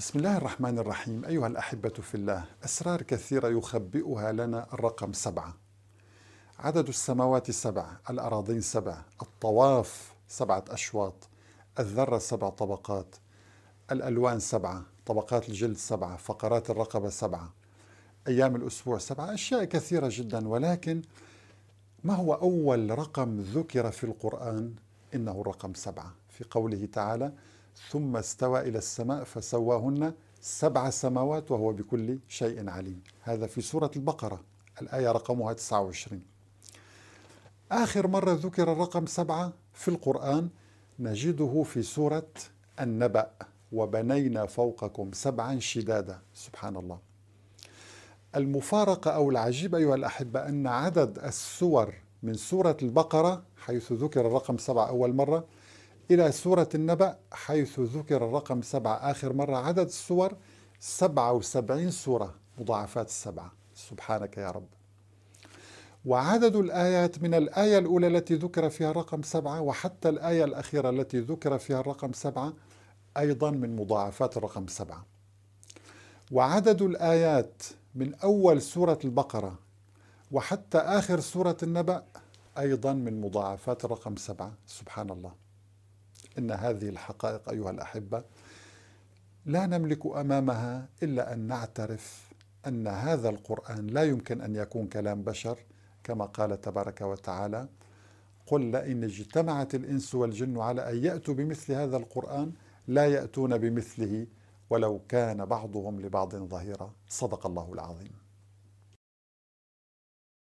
بسم الله الرحمن الرحيم أيها الأحبة في الله أسرار كثيرة يخبئها لنا الرقم سبعة عدد السماوات سبعة الأراضين سبعة الطواف سبعة أشواط الذرة سبع طبقات الألوان سبعة طبقات الجلد سبعة فقرات الرقبة سبعة أيام الأسبوع سبعة أشياء كثيرة جدا ولكن ما هو أول رقم ذكر في القرآن إنه الرقم سبعة في قوله تعالى ثم استوى إلى السماء فسواهن سبع سماوات وهو بكل شيء عليم هذا في سورة البقرة الآية رقمها 29 آخر مرة ذكر الرقم سبعة في القرآن نجده في سورة النبأ وبنينا فوقكم سبعا شدادا سبحان الله المفارقة أو العجيب أيها الأحبة أن عدد السور من سورة البقرة حيث ذكر الرقم سبعة أول مرة إلى سورة النبأ حيث ذكر الرقم سبعة آخر مرة عدد السور سبعة وسبعين سورة مضاعفات السبعة سبحانك يا رب وعدد الآيات من الآية الأولى التي ذكر فيها الرقم سبعة وحتى الآية الأخيرة التي ذكر فيها الرقم سبعة أيضا من مضاعفات الرقم سبعة وعدد الآيات من أول سورة البقرة وحتى آخر سورة النبأ أيضا من مضاعفات الرقم سبعة سبحان الله ان هذه الحقائق ايها الاحبه لا نملك امامها الا ان نعترف ان هذا القران لا يمكن ان يكون كلام بشر كما قال تبارك وتعالى قل لئن اجتمعت الانس والجن على ان ياتوا بمثل هذا القران لا ياتون بمثله ولو كان بعضهم لبعض ظهيرا صدق الله العظيم